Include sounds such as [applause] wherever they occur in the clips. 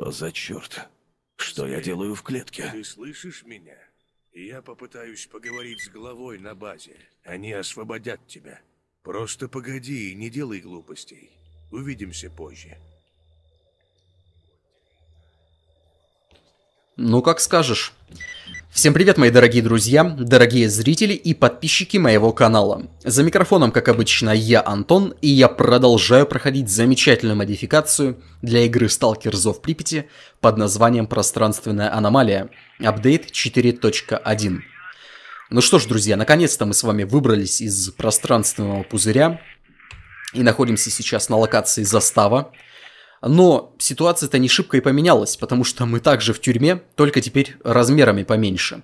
Что за черт? Что Скорее, я делаю в клетке? Ты слышишь меня? Я попытаюсь поговорить с главой на базе. Они освободят тебя. Просто погоди и не делай глупостей. Увидимся позже. Ну, как скажешь. Всем привет, мои дорогие друзья, дорогие зрители и подписчики моего канала. За микрофоном, как обычно, я Антон, и я продолжаю проходить замечательную модификацию для игры Stalker Зов Припяти под названием «Пространственная аномалия», апдейт 4.1. Ну что ж, друзья, наконец-то мы с вами выбрались из пространственного пузыря и находимся сейчас на локации «Застава», но ситуация-то не шибко и поменялась, потому что мы также в тюрьме, только теперь размерами поменьше.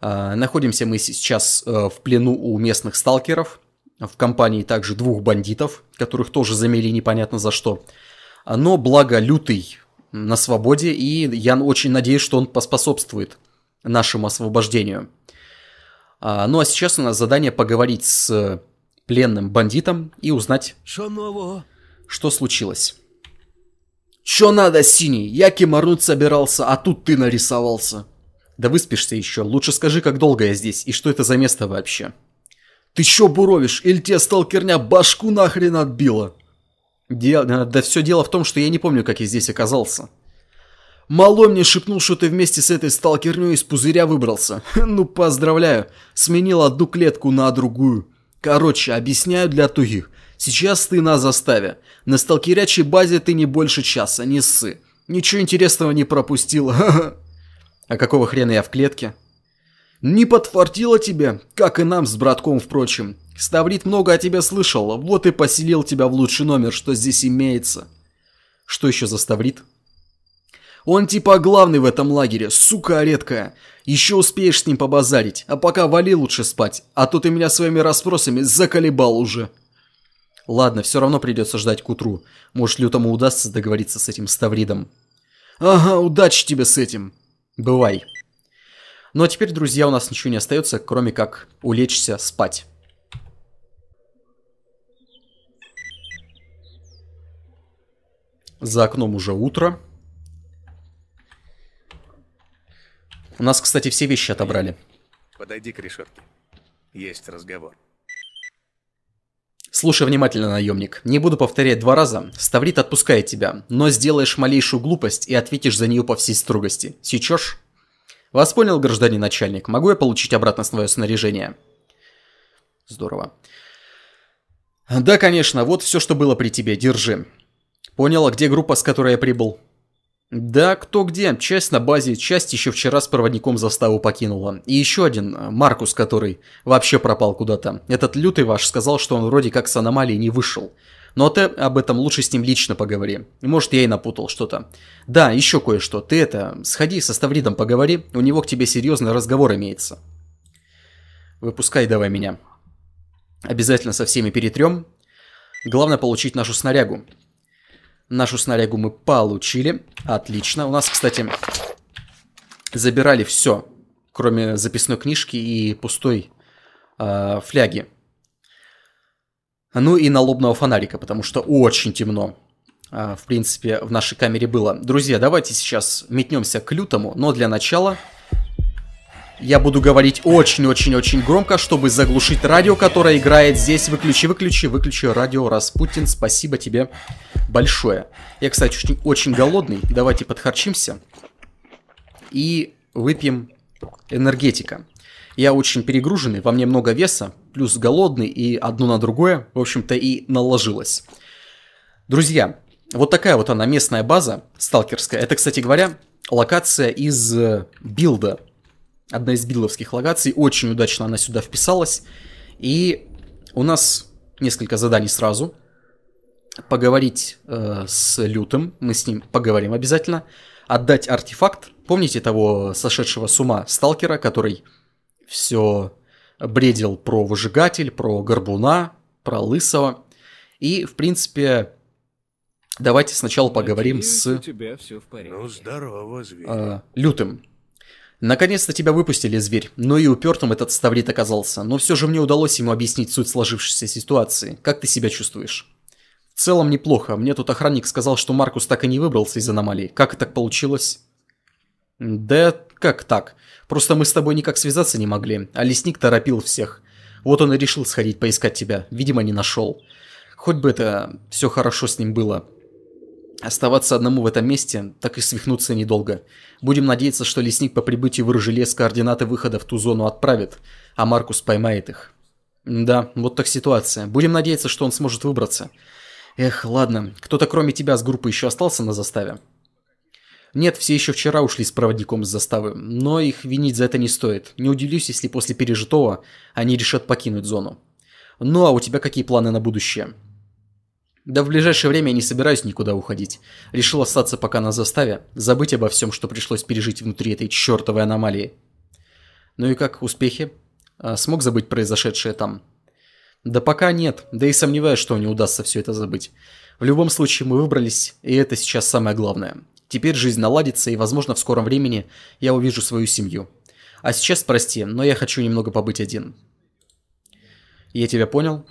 А, находимся мы сейчас э, в плену у местных сталкеров, в компании также двух бандитов, которых тоже замели непонятно за что. Но благо Лютый на свободе, и я очень надеюсь, что он поспособствует нашему освобождению. А, ну а сейчас у нас задание поговорить с пленным бандитом и узнать, что, что случилось. Чё надо, синий? Я кеморнуть собирался, а тут ты нарисовался. Да выспишься еще. Лучше скажи, как долго я здесь и что это за место вообще. Ты чё буровишь? Или тебе сталкерня башку нахрен отбила? Дел... Да все дело в том, что я не помню, как я здесь оказался. Малой мне шепнул, что ты вместе с этой сталкерней из пузыря выбрался. [laughs] Ну, поздравляю. Сменил одну клетку на другую. Короче, объясняю для тугих. Сейчас ты на заставе. На сталкерячей базе ты не больше часа, не ссы. Ничего интересного не пропустил. [laughs] А какого хрена я в клетке? Не подфартило тебе, как и нам с братком, впрочем. Ставрит много о тебе слышал, вот и поселил тебя в лучший номер, что здесь имеется. Что еще за Ставрит? Он типа главный в этом лагере, сука редкая. Еще успеешь с ним побазарить, а пока вали лучше спать, а то ты меня своими расспросами заколебал уже. Ладно, все равно придется ждать к утру. Может, Лютому удастся договориться с этим Ставридом. Ага, удачи тебе с этим. Бывай. Ну а теперь, друзья, у нас ничего не остается, кроме как улечься спать. За окном уже утро. У нас, кстати, все вещи отобрали. Подойди к решетке. Есть разговор. Слушай внимательно, наемник. Не буду повторять два раза. Ставрит отпускает тебя, но сделаешь малейшую глупость и ответишь за нее по всей строгости. Сечешь? Вас понял, гражданин начальник. Могу я получить обратно свое снаряжение? Здорово. Да, конечно, вот все, что было при тебе. Держи. Понял, а где группа, с которой я прибыл? Да кто где, часть на базе, часть еще вчера с проводником заставу покинула. И еще один, э, Маркус, который вообще пропал куда-то. Этот лютый ваш сказал, что он вроде как с аномалии не вышел. Но ты об этом лучше с ним лично поговори. Может, я и напутал что-то. Да, еще кое-что. Ты это, сходи со Ставридом поговори, у него к тебе серьезный разговор имеется. Выпускай давай меня. Обязательно со всеми перетрем. Главное получить нашу снарягу. Нашу снарягу мы получили. Отлично. У нас, кстати, забирали все, кроме записной книжки и пустой э, фляги. Ну и налобного фонарика, потому что очень темно. Э, в принципе, в нашей камере было. Друзья, давайте сейчас метнемся к лютому, но для начала я буду говорить очень-очень-очень громко, чтобы заглушить радио, которое играет здесь. Выключи, выключи, выключи радио, Распутин. Спасибо тебе большое. Я, кстати, очень, очень голодный. Давайте подхарчимся и выпьем энергетика. Я очень перегруженный, во мне много веса, плюс голодный и одно на другое, в общем-то, и наложилось. Друзья, вот такая вот она местная база сталкерская. Это, кстати говоря, локация из э, билда одна из бидловских локаций. Очень удачно она сюда вписалась. И у нас несколько заданий сразу. Поговорить э, с Лютым, мы с ним поговорим обязательно. Отдать артефакт. Помните того сошедшего с ума сталкера, который все бредил про выжигатель, про горбуна, про лысого. И, в принципе, давайте сначала поговорим Надеюсь, с у тебя все в порядке. Ну, здорово, э, зверь. Э, Лютым. Наконец-то тебя выпустили, зверь, но ну и упертым этот ставлит оказался, но все же мне удалось ему объяснить суть сложившейся ситуации. Как ты себя чувствуешь? В целом неплохо. Мне тут охранник сказал, что Маркус так и не выбрался из аномалии. Как это так получилось? Да как так? Просто мы с тобой никак связаться не могли, а лесник торопил всех. Вот он и решил сходить поискать тебя. Видимо, не нашел. Хоть бы это все хорошо с ним было. Оставаться одному в этом месте, так и свихнуться недолго. Будем надеяться, что лесник по прибытии в Ржелес координаты выхода в ту зону отправит, а Маркус поймает их. Да, вот так ситуация. Будем надеяться, что он сможет выбраться. Эх, ладно, кто-то кроме тебя с группы еще остался на заставе? Нет, все еще вчера ушли с проводником с заставы, но их винить за это не стоит. Не удивлюсь, если после пережитого они решат покинуть зону. Ну а у тебя какие планы на будущее? Да в ближайшее время я не собираюсь никуда уходить. Решил остаться пока на заставе, забыть обо всем, что пришлось пережить внутри этой чертовой аномалии. Ну и как успехи? А, смог забыть произошедшее там? Да пока нет, да и сомневаюсь, что мне удастся все это забыть. В любом случае мы выбрались, и это сейчас самое главное. Теперь жизнь наладится, и, возможно, в скором времени я увижу свою семью. А сейчас прости, но я хочу немного побыть один. Я тебя понял,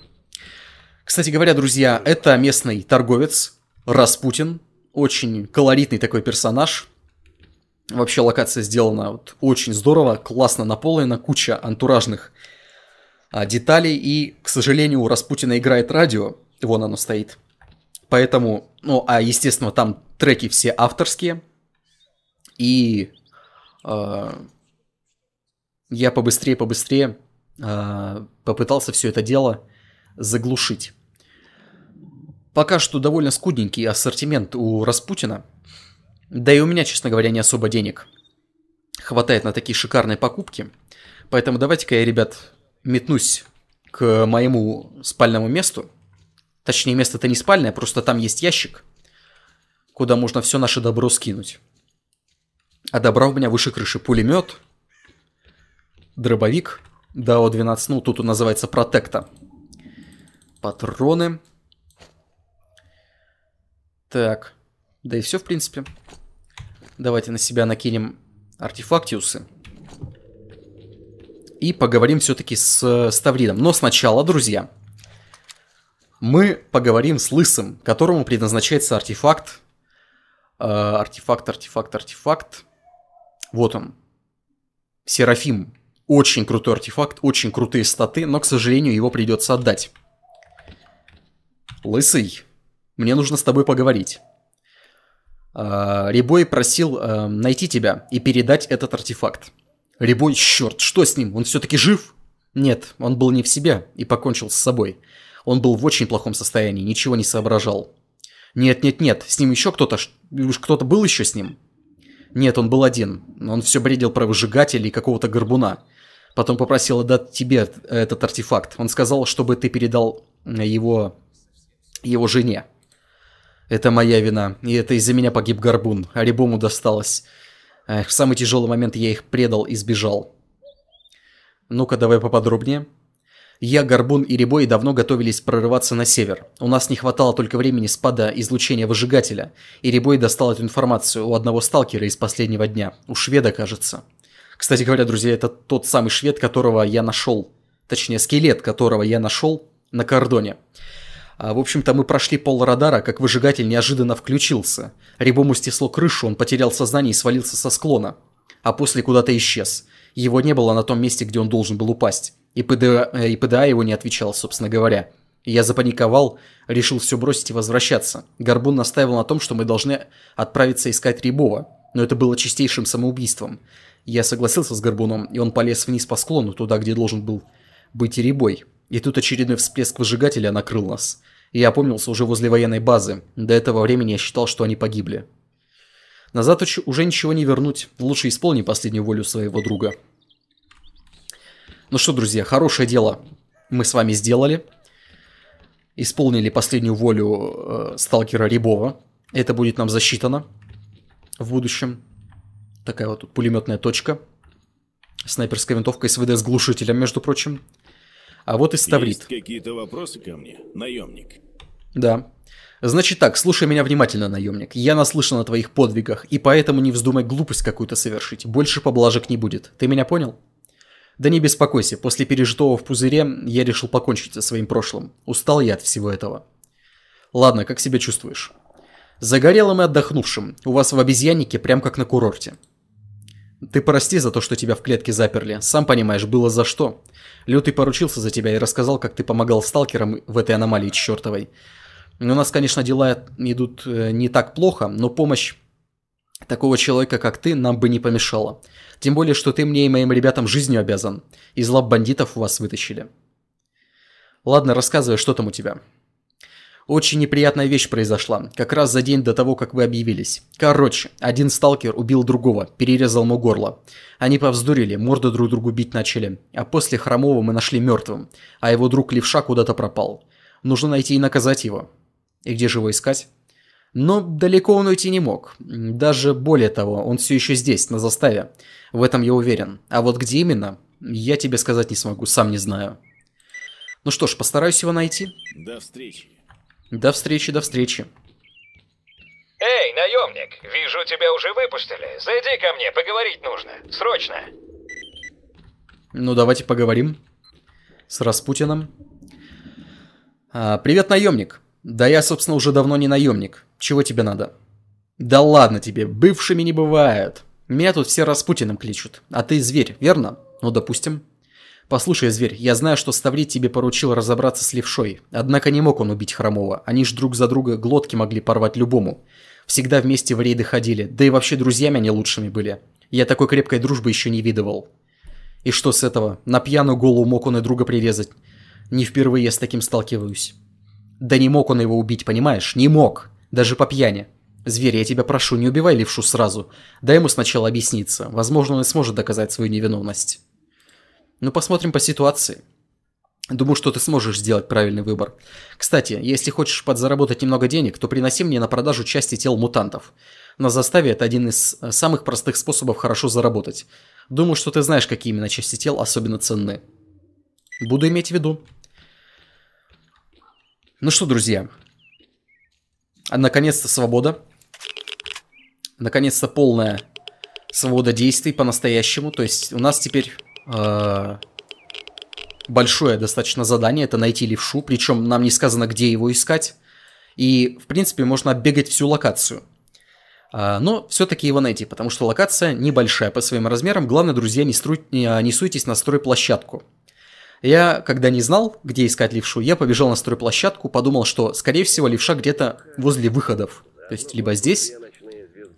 кстати говоря, друзья, это местный торговец Распутин. Очень колоритный такой персонаж. Вообще локация сделана вот очень здорово, классно наполнена, куча антуражных а, деталей. И, к сожалению, у Распутина играет радио, вон оно стоит. Поэтому, ну, а естественно, там треки все авторские. И э, я побыстрее, побыстрее э, попытался все это дело заглушить. Пока что довольно скудненький ассортимент у Распутина. Да и у меня, честно говоря, не особо денег хватает на такие шикарные покупки. Поэтому давайте-ка я, ребят, метнусь к моему спальному месту. Точнее, место-то не спальное, просто там есть ящик, куда можно все наше добро скинуть. А добра у меня выше крыши. Пулемет, дробовик, дао-12, ну тут он называется протекта. Патроны, так, да и все, в принципе. Давайте на себя накинем артефактиусы. И поговорим все-таки с Ставридом. Но сначала, друзья, мы поговорим с Лысым, которому предназначается артефакт. Э, артефакт, артефакт, артефакт. Вот он. Серафим. Очень крутой артефакт, очень крутые статы, но, к сожалению, его придется отдать. Лысый, мне нужно с тобой поговорить. А, Рибой просил э, найти тебя и передать этот артефакт. Рибой, черт, что с ним? Он все-таки жив? Нет, он был не в себе и покончил с собой. Он был в очень плохом состоянии, ничего не соображал. Нет-нет-нет, с ним еще кто-то... Уж кто-то был еще с ним? Нет, он был один. Он все бредил про выжигателя и какого-то горбуна. Потом попросил отдать тебе этот артефакт. Он сказал, чтобы ты передал его... его жене. Это моя вина, и это из-за меня погиб Горбун, а Рябому досталось. Эх, в самый тяжелый момент я их предал и сбежал. Ну-ка, давай поподробнее. Я, Горбун и Рябой давно готовились прорываться на север. У нас не хватало только времени спада излучения выжигателя, и Рябой достал эту информацию у одного сталкера из последнего дня, у шведа, кажется. Кстати говоря, друзья, это тот самый швед, которого я нашел, точнее, скелет, которого я нашел на кордоне. А, в общем-то, мы прошли пол радара, как выжигатель неожиданно включился. Рябому стесло крышу, он потерял сознание и свалился со склона. А после куда-то исчез. Его не было на том месте, где он должен был упасть. И ПДА, э, и ПДА его не отвечал, собственно говоря. Я запаниковал, решил все бросить и возвращаться. Горбун настаивал на том, что мы должны отправиться искать Рябова. Но это было чистейшим самоубийством. Я согласился с Горбуном, и он полез вниз по склону, туда, где должен был быть Рябой. И тут очередной всплеск выжигателя накрыл нас. Я опомнился уже возле военной базы. До этого времени я считал, что они погибли. Назад уже ничего не вернуть. Лучше исполни последнюю волю своего друга. Ну что, друзья, хорошее дело мы с вами сделали. Исполнили последнюю волю э, сталкера Рябова. Это будет нам засчитано в будущем. Такая вот пулеметная точка. Снайперская винтовка СВД с глушителем, между прочим а вот и Ставрит. Есть какие-то вопросы ко мне, наемник? Да. Значит так, слушай меня внимательно, наемник. Я наслышан о твоих подвигах, и поэтому не вздумай глупость какую-то совершить. Больше поблажек не будет. Ты меня понял? Да не беспокойся, после пережитого в пузыре я решил покончить со своим прошлым. Устал я от всего этого. Ладно, как себя чувствуешь? Загорелым и отдохнувшим. У вас в обезьяннике прям как на курорте. Ты прости за то, что тебя в клетке заперли. Сам понимаешь, было за что. Лютый поручился за тебя и рассказал, как ты помогал сталкерам в этой аномалии чертовой. Ну, у нас, конечно, дела идут э, не так плохо, но помощь такого человека, как ты, нам бы не помешала. Тем более, что ты мне и моим ребятам жизнью обязан. Из лап бандитов вас вытащили. Ладно, рассказывай, что там у тебя. Очень неприятная вещь произошла, как раз за день до того, как вы объявились. Короче, один сталкер убил другого, перерезал ему горло. Они повздурили, морды друг другу бить начали. А после Хромова мы нашли мертвым, а его друг Левша куда-то пропал. Нужно найти и наказать его. И где же его искать? Но далеко он уйти не мог. Даже более того, он все еще здесь, на заставе. В этом я уверен. А вот где именно, я тебе сказать не смогу, сам не знаю. Ну что ж, постараюсь его найти. До встречи. До встречи, до встречи. Эй, наемник, вижу, тебя уже выпустили. Зайди ко мне, поговорить нужно. Срочно. Ну, давайте поговорим с Распутиным. А, привет, наемник. Да я, собственно, уже давно не наемник. Чего тебе надо? Да ладно тебе, бывшими не бывает. Меня тут все Распутиным кличут. А ты зверь, верно? Ну, допустим. «Послушай, зверь, я знаю, что Ставли тебе поручил разобраться с левшой. Однако не мог он убить Хромова. Они ж друг за друга глотки могли порвать любому. Всегда вместе в рейды ходили. Да и вообще друзьями они лучшими были. Я такой крепкой дружбы еще не видывал». «И что с этого? На пьяную голову мог он и друга прирезать. Не впервые я с таким сталкиваюсь». «Да не мог он его убить, понимаешь? Не мог. Даже по пьяни». «Зверь, я тебя прошу, не убивай левшу сразу. Дай ему сначала объясниться. Возможно, он и сможет доказать свою невиновность». Ну, посмотрим по ситуации. Думаю, что ты сможешь сделать правильный выбор. Кстати, если хочешь подзаработать немного денег, то приноси мне на продажу части тел мутантов. На заставе это один из э, самых простых способов хорошо заработать. Думаю, что ты знаешь, какие именно части тел особенно ценны. Буду иметь в виду. Ну что, друзья. Наконец-то свобода. Наконец-то полная свобода действий по-настоящему. То есть у нас теперь Э, большое достаточно задание, это найти левшу, причем нам не сказано, где его искать. И, в принципе, можно оббегать всю локацию. Э, но все-таки его найти, потому что локация небольшая по своим размерам. Главное, друзья, не, стру... не э, суйтесь на стройплощадку. Я, когда не знал, где искать левшу, я побежал на стройплощадку, подумал, что, скорее всего, левша где-то возле выходов. То есть, либо здесь,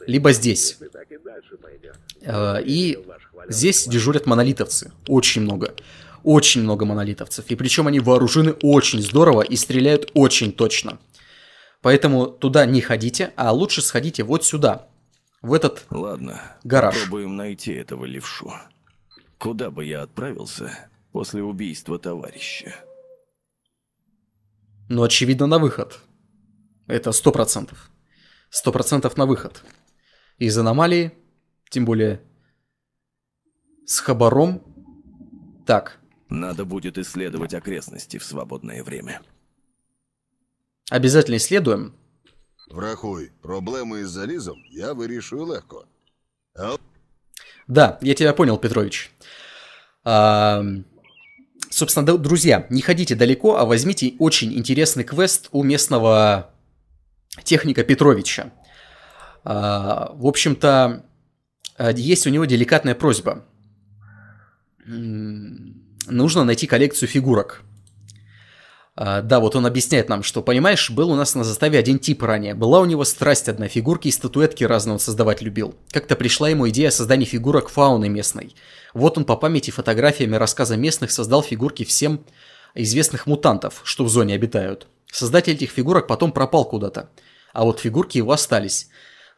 либо здесь. И Здесь дежурят монолитовцы. Очень много. Очень много монолитовцев. И причем они вооружены очень здорово и стреляют очень точно. Поэтому туда не ходите, а лучше сходите вот сюда. В этот Ладно, гараж. Попробуем найти этого левшу. Куда бы я отправился после убийства товарища? Ну, очевидно, на выход. Это сто процентов. Сто процентов на выход. Из аномалии, тем более с хабаром? Так. Надо будет исследовать окрестности в свободное время. Обязательно исследуем. Врахуй, проблемы із зализом я вирішую легко. А... Да, я тебя понял, Петрович. А, собственно, друзья, не ходите далеко, а возьмите очень интересный квест у местного техника Петровича. А, в общем-то, э, есть у него деликатная просьба – нужно найти коллекцию фигурок. А, да, вот он объясняет нам, что, понимаешь, был у нас на заставе один тип ранее. Была у него страсть одна, фигурки и статуэтки разного создавать любил. Как-то пришла ему идея создания фигурок фауны местной. Вот он по памяти фотографиями рассказа местных создал фигурки всем известных мутантов, что в зоне обитают. Создатель этих фигурок потом пропал куда-то. А вот фигурки его остались.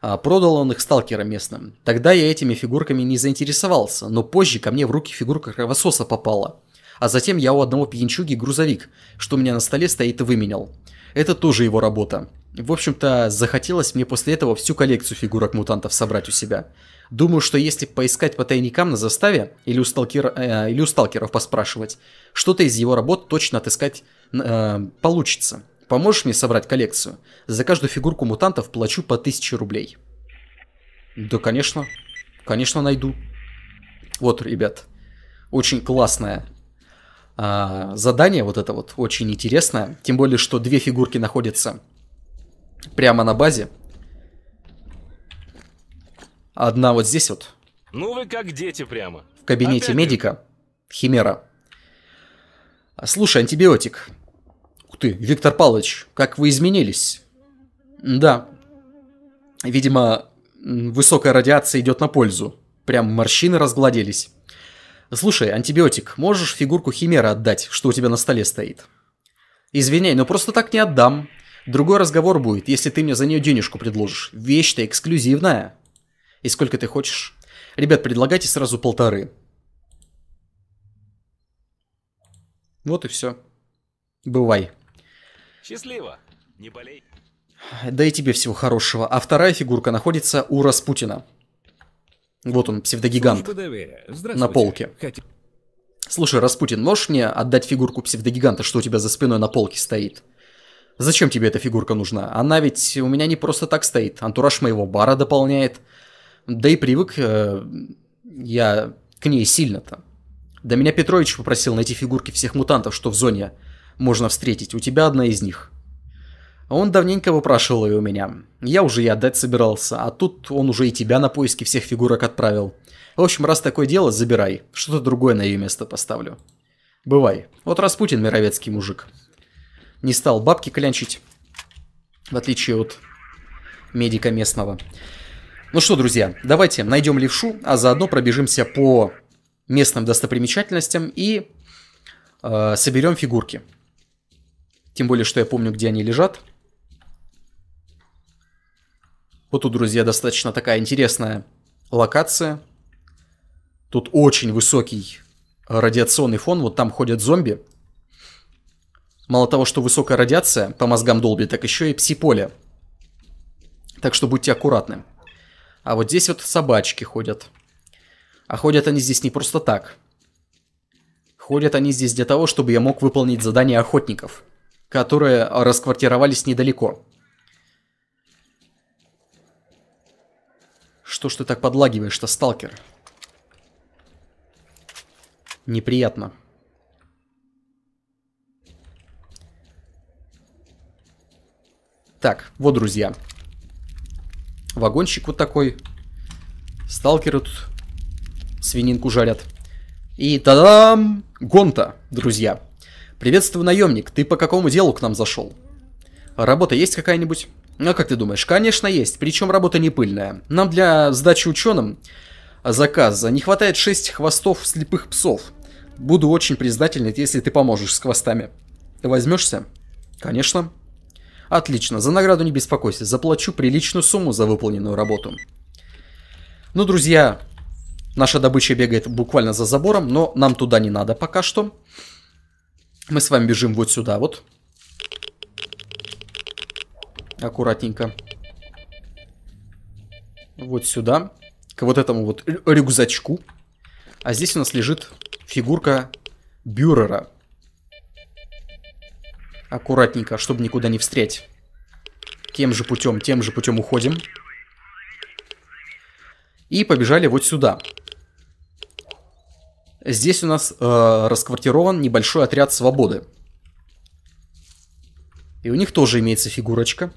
А, продал он их сталкерам местным. Тогда я этими фигурками не заинтересовался, но позже ко мне в руки фигурка кровососа попала. А затем я у одного пьянчуги грузовик, что у меня на столе стоит, и выменял. Это тоже его работа. В общем-то, захотелось мне после этого всю коллекцию фигурок мутантов собрать у себя. Думаю, что если поискать по тайникам на заставе или у, сталкер, э, или у сталкеров поспрашивать, что-то из его работ точно отыскать э, получится. Поможешь мне собрать коллекцию? За каждую фигурку мутантов плачу по 1000 рублей. Да, конечно. Конечно, найду. Вот, ребят. Очень классное а, задание вот это вот очень интересное. Тем более, что две фигурки находятся прямо на базе. Одна вот здесь вот. Ну вы как дети прямо. В кабинете Опять медика. Химера. Слушай, антибиотик ты, Виктор Павлович, как вы изменились? Да. Видимо, высокая радиация идет на пользу. Прям морщины разгладились. Слушай, антибиотик, можешь фигурку химера отдать, что у тебя на столе стоит? Извиняй, но просто так не отдам. Другой разговор будет, если ты мне за нее денежку предложишь. Вещь-то эксклюзивная. И сколько ты хочешь? Ребят, предлагайте сразу полторы. Вот и все. Бывай. Счастливо! Не болей! Да и тебе всего хорошего. А вторая фигурка находится у Распутина. Вот он, псевдогигант. На полке. Слушай, Распутин, можешь мне отдать фигурку псевдогиганта, что у тебя за спиной на полке стоит? Зачем тебе эта фигурка нужна? Она ведь у меня не просто так стоит. Антураж моего бара дополняет. Да и привык э, я к ней сильно-то. Да меня Петрович попросил найти фигурки всех мутантов, что в зоне можно встретить, у тебя одна из них. Он давненько выпрашивал ее у меня. Я уже и отдать собирался, а тут он уже и тебя на поиски всех фигурок отправил. В общем, раз такое дело, забирай. Что-то другое на ее место поставлю. Бывай. Вот Распутин мировецкий мужик. Не стал бабки клянчить, в отличие от медика местного. Ну что, друзья, давайте найдем левшу, а заодно пробежимся по местным достопримечательностям и э, соберем фигурки. Тем более, что я помню, где они лежат. Вот тут, друзья, достаточно такая интересная локация. Тут очень высокий радиационный фон. Вот там ходят зомби. Мало того, что высокая радиация по мозгам долбит, так еще и пси-поле. Так что будьте аккуратны. А вот здесь вот собачки ходят. А ходят они здесь не просто так. Ходят они здесь для того, чтобы я мог выполнить задание охотников которые расквартировались недалеко. Что ж ты так подлагиваешь-то, сталкер? Неприятно. Так, вот, друзья. Вагончик вот такой. Сталкеры тут свининку жарят. И тадам! Гонта, друзья. «Приветствую, наемник, ты по какому делу к нам зашел?» «Работа есть какая-нибудь?» «А как ты думаешь?» «Конечно есть, причем работа не пыльная. Нам для сдачи ученым заказа не хватает шесть хвостов слепых псов. Буду очень признателен, если ты поможешь с хвостами. Ты возьмешься?» «Конечно». «Отлично, за награду не беспокойся, заплачу приличную сумму за выполненную работу». Ну, друзья, наша добыча бегает буквально за забором, но нам туда не надо пока что. Мы с вами бежим вот сюда вот. Аккуратненько. Вот сюда. К вот этому вот рюкзачку. А здесь у нас лежит фигурка Бюрера. Аккуратненько, чтобы никуда не встрять. Тем же путем, тем же путем уходим. И побежали вот сюда. Здесь у нас э, расквартирован небольшой отряд свободы. И у них тоже имеется фигурочка.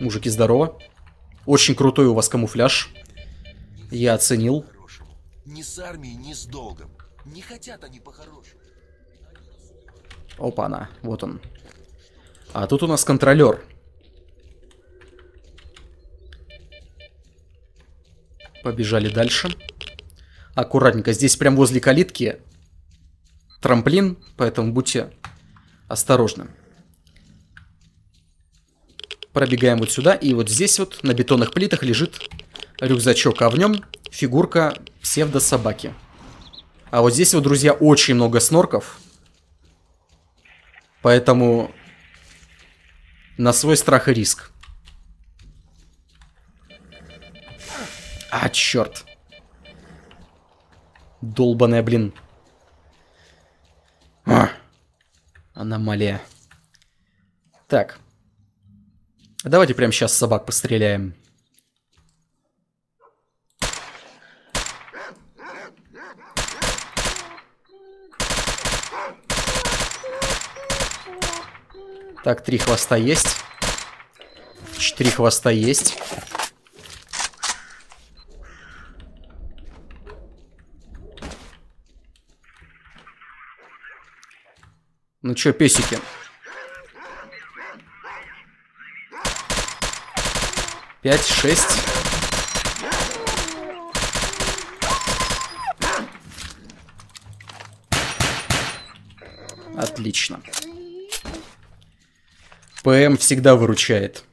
Мужики, здорово. Очень крутой у вас камуфляж. Я оценил. Ни с армией, ни с долгом. Не хотят они по-хорошему. Опа-на, вот он. А тут у нас контролер. Побежали дальше. Дальше аккуратненько. Здесь прям возле калитки трамплин, поэтому будьте осторожны. Пробегаем вот сюда, и вот здесь вот на бетонных плитах лежит рюкзачок, а в нем фигурка псевдо-собаки. А вот здесь вот, друзья, очень много снорков, поэтому на свой страх и риск. А, черт долбаная, блин. А! Аномалия. Так. Давайте прямо сейчас собак постреляем. Так, три хвоста есть. Четыре хвоста есть. Ну чё, песики? Пять, шесть. Отлично. ПМ всегда выручает.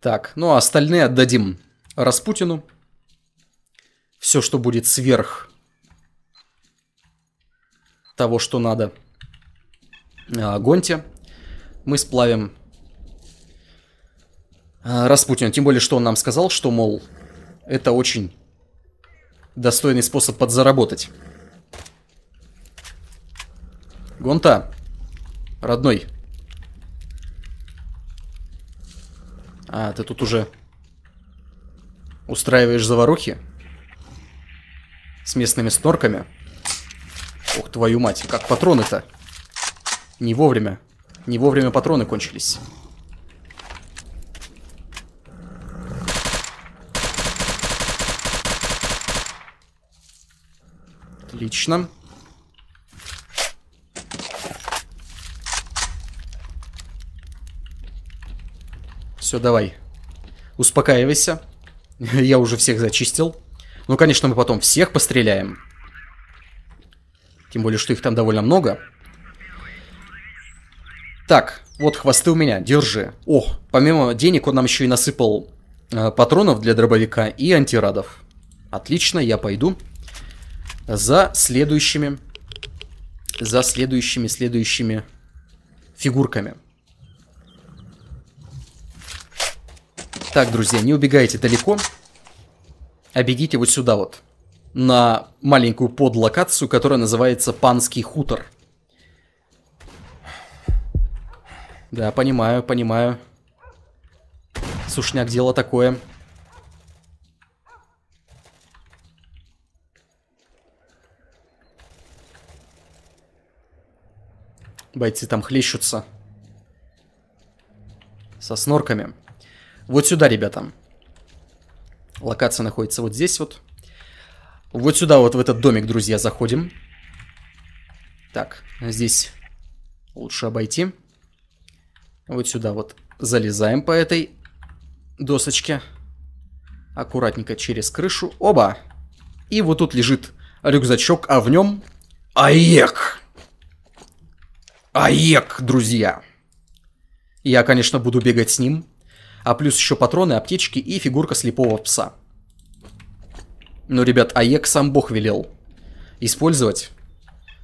Так, ну а остальные отдадим Распутину все, что будет сверх того, что надо, а, гонте. Мы сплавим а, Распутина. Тем более, что он нам сказал, что, мол, это очень достойный способ подзаработать. Гонта, родной. А, ты тут уже устраиваешь заварухи? с местными сторками. Ух, твою мать, как патроны-то? Не вовремя. Не вовремя патроны кончились. Отлично. Все, давай. Успокаивайся. [laughs] Я уже всех зачистил. Ну, конечно, мы потом всех постреляем. Тем более, что их там довольно много. Так, вот хвосты у меня, держи. О, помимо денег он нам еще и насыпал э, патронов для дробовика и антирадов. Отлично, я пойду за следующими, за следующими, следующими фигурками. Так, друзья, не убегайте далеко а бегите вот сюда вот, на маленькую подлокацию, которая называется Панский хутор. Да, понимаю, понимаю. Сушняк дело такое. Бойцы там хлещутся. Со снорками. Вот сюда, ребята. Локация находится вот здесь вот. Вот сюда вот в этот домик, друзья, заходим. Так, здесь лучше обойти. Вот сюда вот залезаем по этой досочке. Аккуратненько через крышу. Оба! И вот тут лежит рюкзачок, а в нем АЕК! АЕК, друзья! Я, конечно, буду бегать с ним. А плюс еще патроны, аптечки и фигурка слепого пса. Ну, ребят, АЕК сам бог велел использовать.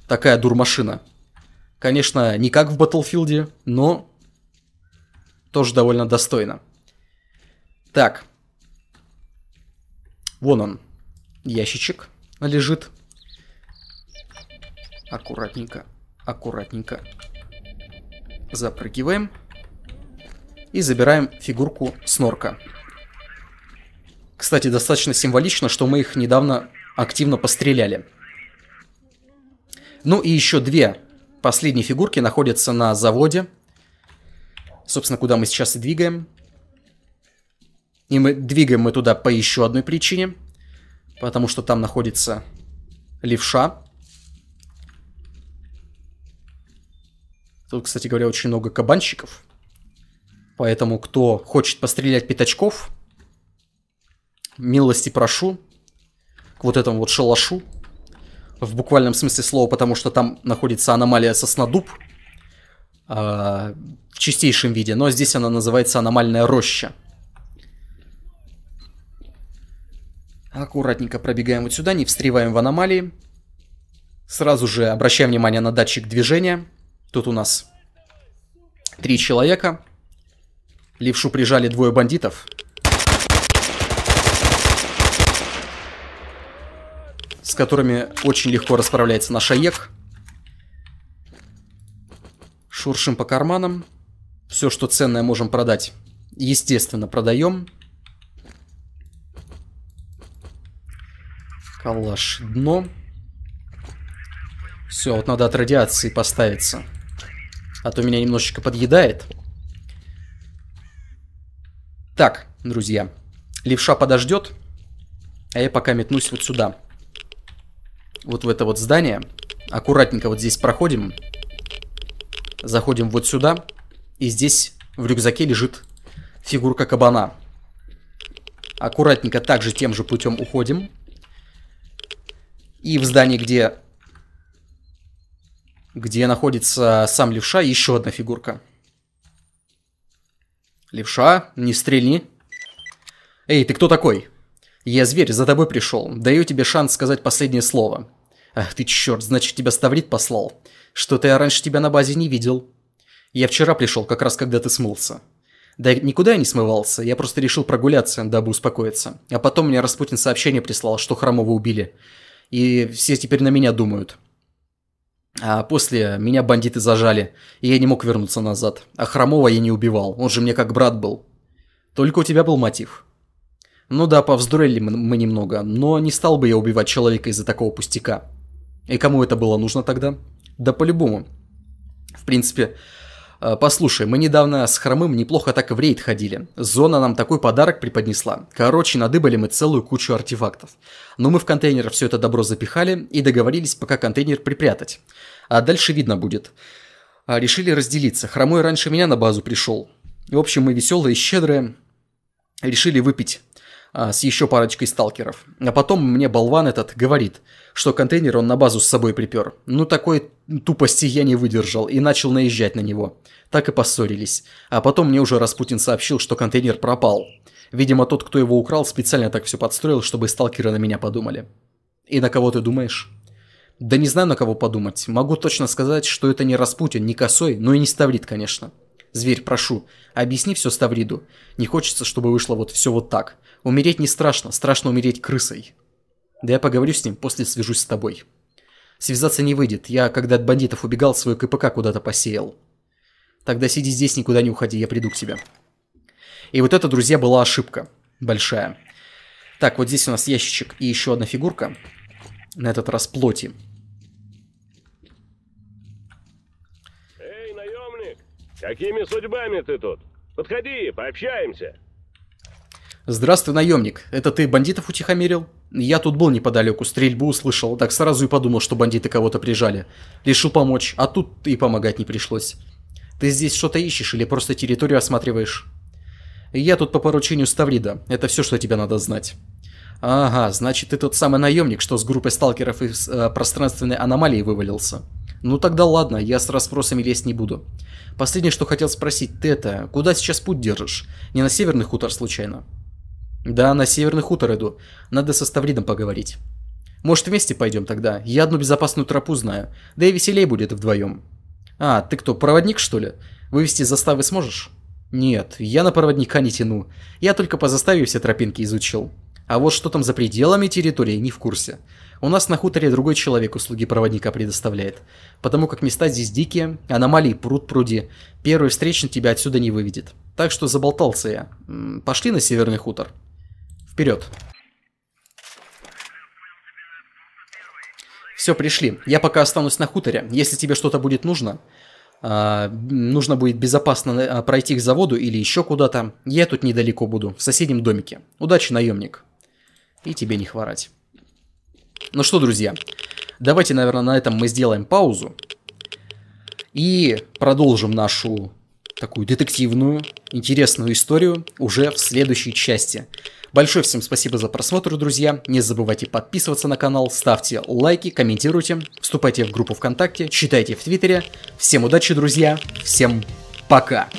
Такая дурмашина. Конечно, не как в Батлфилде, но тоже довольно достойно. Так. Вон он. Ящичек лежит. Аккуратненько, аккуратненько. Запрыгиваем. Запрыгиваем и забираем фигурку снорка. Кстати, достаточно символично, что мы их недавно активно постреляли. Ну и еще две последние фигурки находятся на заводе. Собственно, куда мы сейчас и двигаем. И мы двигаем мы туда по еще одной причине. Потому что там находится левша. Тут, кстати говоря, очень много кабанщиков. Поэтому, кто хочет пострелять пятачков, милости прошу к вот этому вот шалашу. В буквальном смысле слова, потому что там находится аномалия соснодуб э, в чистейшем виде. Но здесь она называется аномальная роща. Аккуратненько пробегаем вот сюда, не встреваем в аномалии. Сразу же обращаем внимание на датчик движения. Тут у нас три человека. Левшу прижали двое бандитов. С которыми очень легко расправляется наш АЕК. Шуршим по карманам. Все, что ценное, можем продать. Естественно, продаем. Калаш дно. Все, вот надо от радиации поставиться. А то меня немножечко подъедает. Так, друзья, левша подождет, а я пока метнусь вот сюда. Вот в это вот здание. Аккуратненько вот здесь проходим. Заходим вот сюда. И здесь в рюкзаке лежит фигурка кабана. Аккуратненько также тем же путем уходим. И в здании, где, где находится сам левша, еще одна фигурка. «Левша, не стрельни!» «Эй, ты кто такой?» «Я зверь, за тобой пришел. Даю тебе шанс сказать последнее слово». «Ах ты черт, значит тебя Ставрит послал. Что-то я раньше тебя на базе не видел». «Я вчера пришел, как раз когда ты смылся». Да никуда я не смывался, я просто решил прогуляться, дабы успокоиться. А потом мне Распутин сообщение прислал, что Хромова убили. И все теперь на меня думают. А после меня бандиты зажали, и я не мог вернуться назад. А Хромова я не убивал, он же мне как брат был. Только у тебя был мотив. Ну да, повздорили мы немного, но не стал бы я убивать человека из-за такого пустяка. И кому это было нужно тогда? Да по-любому. В принципе, Э, послушай, мы недавно с Хромым неплохо так в рейд ходили. Зона нам такой подарок преподнесла. Короче, надыбали мы целую кучу артефактов. Но мы в контейнер все это добро запихали и договорились пока контейнер припрятать. А дальше видно будет. А, решили разделиться. Хромой раньше меня на базу пришел. В общем, мы веселые, и щедрые. Решили выпить а, с еще парочкой сталкеров. А потом мне болван этот говорит, что контейнер он на базу с собой припер. Ну такой тупости я не выдержал и начал наезжать на него. Так и поссорились. А потом мне уже Распутин сообщил, что контейнер пропал. Видимо, тот, кто его украл, специально так все подстроил, чтобы сталкеры на меня подумали. И на кого ты думаешь? Да не знаю, на кого подумать. Могу точно сказать, что это не Распутин, не Косой, но и не Ставрид, конечно. Зверь, прошу, объясни все Ставриду. Не хочется, чтобы вышло вот все вот так. Умереть не страшно, страшно умереть крысой. Да я поговорю с ним, после свяжусь с тобой. Связаться не выйдет, я, когда от бандитов убегал, свой КПК куда-то посеял. Тогда сиди здесь, никуда не уходи, я приду к тебе. И вот это, друзья, была ошибка. Большая. Так, вот здесь у нас ящичек и еще одна фигурка. На этот раз плоти. Эй, наемник, какими судьбами ты тут? Подходи, пообщаемся. «Здравствуй, наемник. Это ты бандитов утихомирил?» «Я тут был неподалеку, стрельбу услышал, так сразу и подумал, что бандиты кого-то прижали. Решил помочь, а тут и помогать не пришлось. Ты здесь что-то ищешь или просто территорию осматриваешь?» «Я тут по поручению Ставрида. Это все, что тебе надо знать». «Ага, значит, ты тот самый наемник, что с группой сталкеров из э, пространственной аномалии вывалился». «Ну тогда ладно, я с расспросами лезть не буду. Последнее, что хотел спросить, ты это, куда сейчас путь держишь? Не на северный хутор случайно?» Да, на северный хутор иду. Надо со Ставридом поговорить. Может, вместе пойдем тогда? Я одну безопасную тропу знаю. Да и веселей будет вдвоем. А, ты кто, проводник, что ли? Вывести заставы сможешь? Нет, я на проводника не тяну. Я только по заставе все тропинки изучил. А вот что там за пределами территории, не в курсе. У нас на хуторе другой человек услуги проводника предоставляет. Потому как места здесь дикие, аномалии пруд пруди. Первый встречный тебя отсюда не выведет. Так что заболтался я. Пошли на северный хутор. Вперед. Все, пришли. Я пока останусь на хуторе. Если тебе что-то будет нужно, э, нужно будет безопасно э, пройти к заводу или еще куда-то. Я тут недалеко буду, в соседнем домике. Удачи, наемник. И тебе не хворать. Ну что, друзья, давайте, наверное, на этом мы сделаем паузу. И продолжим нашу такую детективную, интересную историю уже в следующей части. Большое всем спасибо за просмотр, друзья. Не забывайте подписываться на канал, ставьте лайки, комментируйте, вступайте в группу ВКонтакте, читайте в Твиттере. Всем удачи, друзья. Всем пока.